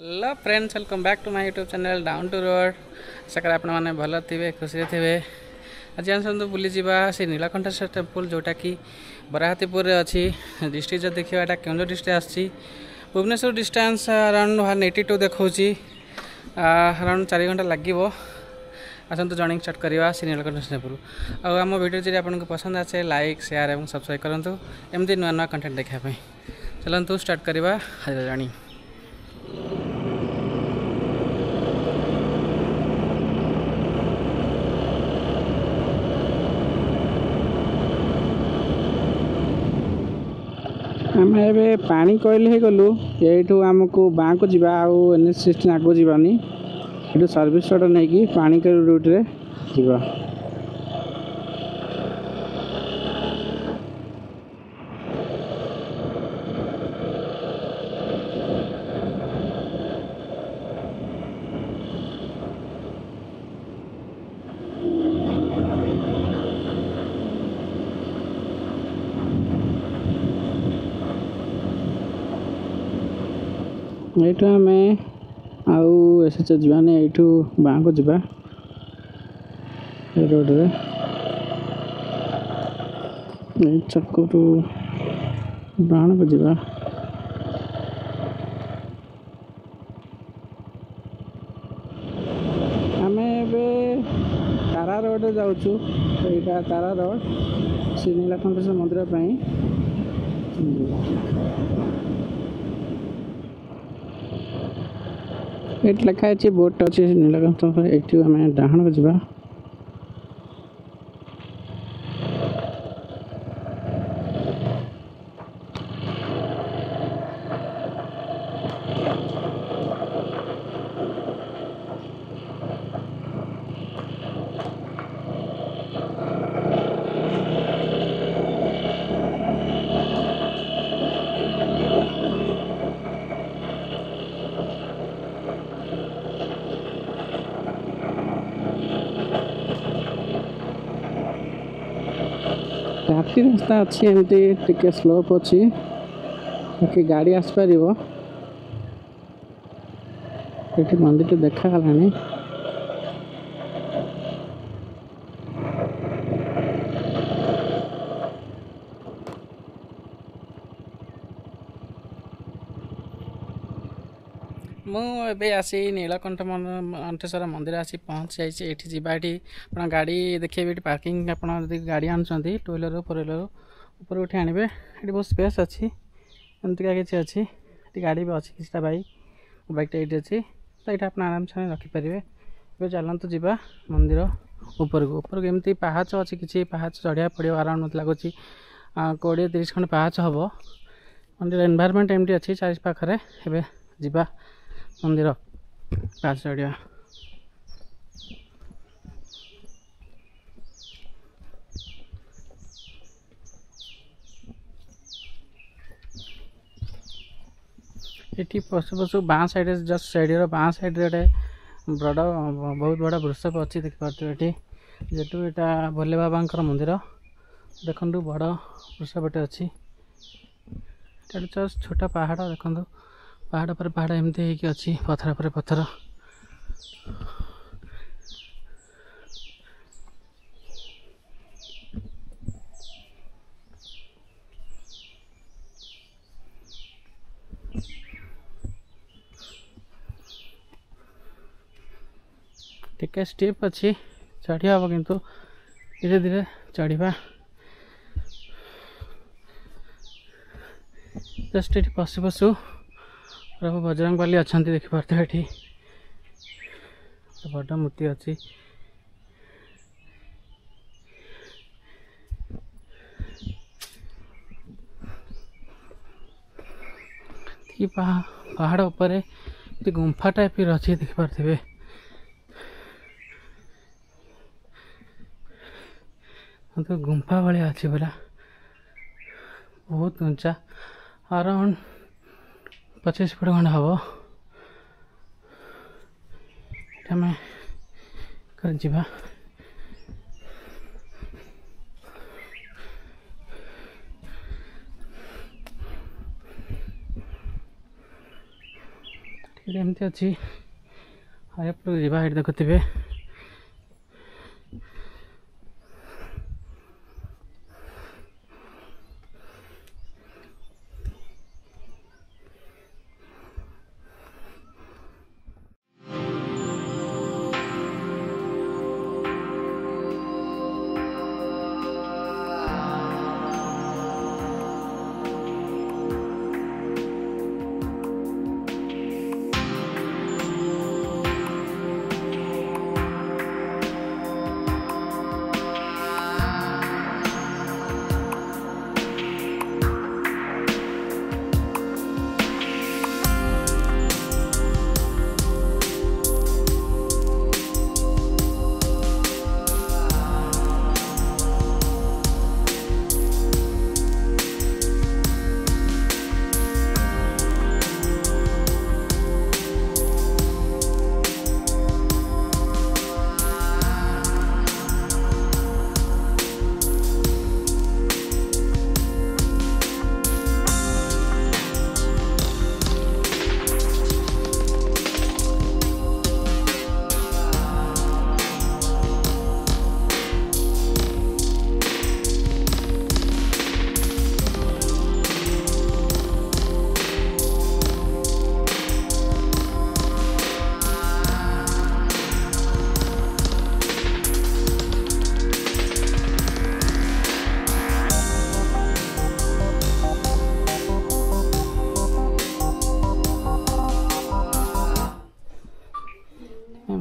hello friends welcome back to my YouTube channel down to road आशा करे ଆପଣମାନେ ଭଲ ଥିବେ ଖୁସିରେ ଥିବେ ଆଜି ଆମେ ସବୁ ବୁଲିଯିବା ସେ ନୀଳକଣ୍ଠେଶ୍ୱର ଟେମ୍ପଲ୍ ଯେଉଁଟାକି ବରାହତିପୁରରେ ଅଛି ଡିଷ୍ଟ୍ରିକ୍ଟ ଯଦି ଦେଖିବା ଏଇଟା କେଉଁଝର ଡିଷ୍ଟ୍ରିକ୍ଟ ଆସିଛି Bhubaneswar distance around one eighty two ଦେଖାଉଛି ଆରାଉଣ୍ଡ ଚାରି ଘଣ୍ଟା ଲାଗିବ ଆସନ୍ତୁ ଜର୍ଣ୍ଣିଂ ଷ୍ଟାର୍ଟ କରିବା ସେ ନୀଳକଣ୍ଠେଶ୍ୱର ଟେମ୍ପଲ୍ ଆଉ ଆମ ଭିଡ଼ିଓ ଯଦି ଆପଣଙ୍କୁ ପସନ୍ଦ ଆସେ ଲାଇକ୍ ସେୟାର ଏବଂ ସବସ୍କ୍ରାଇବ୍ କରନ୍ତୁ ଏମିତି ନୂଆ ନୂଆ କଣ୍ଟେଣ୍ଟ ଦେଖିବା ପାଇଁ ଚାଲନ୍ତୁ ଷ୍ଟାର୍ଟ କରିବା ଆଜିର ଜର୍ଣ୍ଣିଂ ଆମେ ଏବେ ପାଣି କୋଇଲି ହେଇଗଲୁ ଏଇଠୁ ଆମକୁ ବାଁକୁ ଯିବା ଆଉ ଏନ୍ ଏଚ୍ ସିକ୍ସଟିନ୍ ଆଗକୁ ଯିବାନି ଏଠୁ ସର୍ଭିସ୍ ରୋଡ଼ ନେଇକି ପାଣି କୋଇଲି ରୁଟ୍ରେ ଯିବା ଏଇଠୁ ଆମେ ଆଉ ଏସ୍ ଏଚ୍ ଯିବାନି ଏଇଠୁ ବାଁକୁ ଯିବା ଏ ରୋଡ଼ରେ ଏଇ ଛକରୁ ଡାହାଣକୁ ଯିବା ଆମେ ଏବେ ତାରା ରୋଡ଼ରେ ଯାଉଛୁ ଏଇଟା ତାରା ରୋଡ଼ ଶ୍ରୀନୀଳାକଣ୍ଠେଶ୍ୱର ମନ୍ଦିର ପାଇଁ એટલે કહે છે બોટ છે ન લગતો છે એક તો અમે ડાહણ ગજીવા ରାତି ରାସ୍ତା ଅଛି ଏମିତି ଟିକେ ସ୍ଲୋପ୍ ଅଛି ବାକି ଗାଡ଼ି ଆସିପାରିବ ଏଠି ମନ୍ଦିରଟି ଦେଖାଗଲାଣି ମୁଁ ଏବେ ଆସି ନୀଳକଣ୍ଠ କଣ୍ଠେଶ୍ୱର ମନ୍ଦିର ଆସି ପହଞ୍ଚି ଯାଇଛି ଏଠି ଯିବା ଏଠି ଆପଣ ଗାଡ଼ି ଦେଖେଇବେ ଏଠି ପାର୍କିଂ ଆପଣ ଯଦି ଗାଡ଼ି ଆଣୁଛନ୍ତି ଟୁ ହ୍ୱିଲର୍ ଫୋର୍ ହ୍ୱିଲର୍ ଉପରୁ ଉଠି ଆଣିବେ ଏଠି ବହୁତ ସ୍ପେସ୍ ଅଛି ଏମିତିକା କିଛି ଅଛି ଏଠି ଗାଡ଼ି ବି ଅଛି କିଛିଟା ବାଇକ୍ ବାଇକ୍ଟା ଏଇଠି ଅଛି ତ ଏଇଟା ଆପଣ ଆରାମସେ ରଖିପାରିବେ ଏବେ ଚାଲନ୍ତୁ ଯିବା ମନ୍ଦିର ଉପରକୁ ଉପରକୁ ଏମିତି ପାହାଚ ଅଛି କିଛି ପାହାଚ ଚଢ଼ିବାକୁ ପଡ଼ିବ ଆରାମ ମୋତେ ଲାଗୁଛି କୋଡ଼ିଏ ତିରିଶ ଖଣ୍ଡେ ପାହାଚ ହେବ ମନ୍ଦିର ଏନ୍ଭାରମେଣ୍ଟ ଏମିତି ଅଛି ଚାରି ପାଖରେ ଏବେ ଯିବା मन्दिर बा पशुपशु बाँ सइड जेड बाँ सइडे बड बहुत बड वृषभ एटा भोले बाबा मन्दिर देख्नु बड वृषभ अस्ट छोटो पाहाड देख ପାହାଡ଼ ପରେ ପାହାଡ଼ ଏମିତି ହେଇକି ଅଛି ପଥର ପରେ ପଥର ଟିକେ ଷ୍ଟିପ୍ ଅଛି ଚଢ଼ି ହେବ କିନ୍ତୁ ଧୀରେ ଧୀରେ ଚଢ଼ିବା ଜଷ୍ଟ ଏଠି ପଶୁ ପଶୁ प्रभु बजरंग बाली अच्छा देखिपे बड़ा मूर्ति अच्छी पहाड़ ऊपर उपरे गुंफा टाइप अच्छे देखिपे गुंफा भाया अच्छी बोला बहुत ऊंचा अराउंड ପଚିଶ ଫୁଟ ଖଣ୍ଡେ ହେବ ଆମେ ଯିବା ଏମିତି ଅଛି ହାଇଅପ୍ରୁ ଯିବା ଏଇଠି ଦେଖୁଥିବେ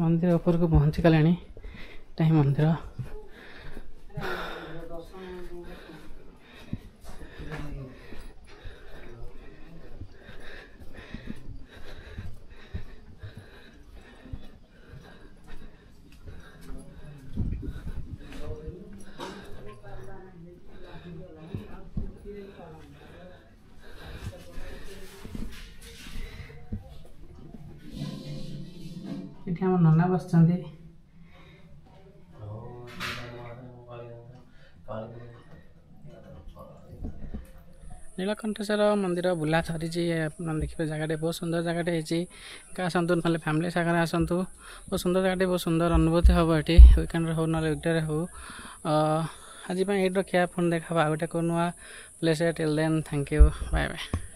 ମନ୍ଦିର ଉପରକୁ ପହଞ୍ଚିଗଲାଣି ଏଇଟା ହିଁ ମନ୍ଦିର ଏଠି ଆମ ନନା ବସିଛନ୍ତି ନୀଳକଣ୍ଠ ସାର ମନ୍ଦିର ବୁଲା ଥରିଛି ଆପଣ ଦେଖିବେ ଜାଗାଟେ ବହୁତ ସୁନ୍ଦର ଜାଗାଟେ ହେଇଛି ଏକା ଆସନ୍ତୁ ନହେଲେ ଫ୍ୟାମିଲି ସାଙ୍ଗରେ ଆସନ୍ତୁ ବହୁତ ସୁନ୍ଦର ଜାଗାଟେ ବହୁତ ସୁନ୍ଦର ଅନୁଭୂତି ହେବ ଏଠି ୱିକେଣ୍ଡରେ ହଉ ନହେଲେ ୱିକେଣ୍ଡରେ ହଉ ଆଜି ପାଇଁ ଏଇଠି ରଖିବା ଫୋନ୍ ଦେଖାବା ଆଉ ଗୋଟେ କେଉଁ ନୂଆ ପ୍ଲେସ୍ରେ till then thank you bye bye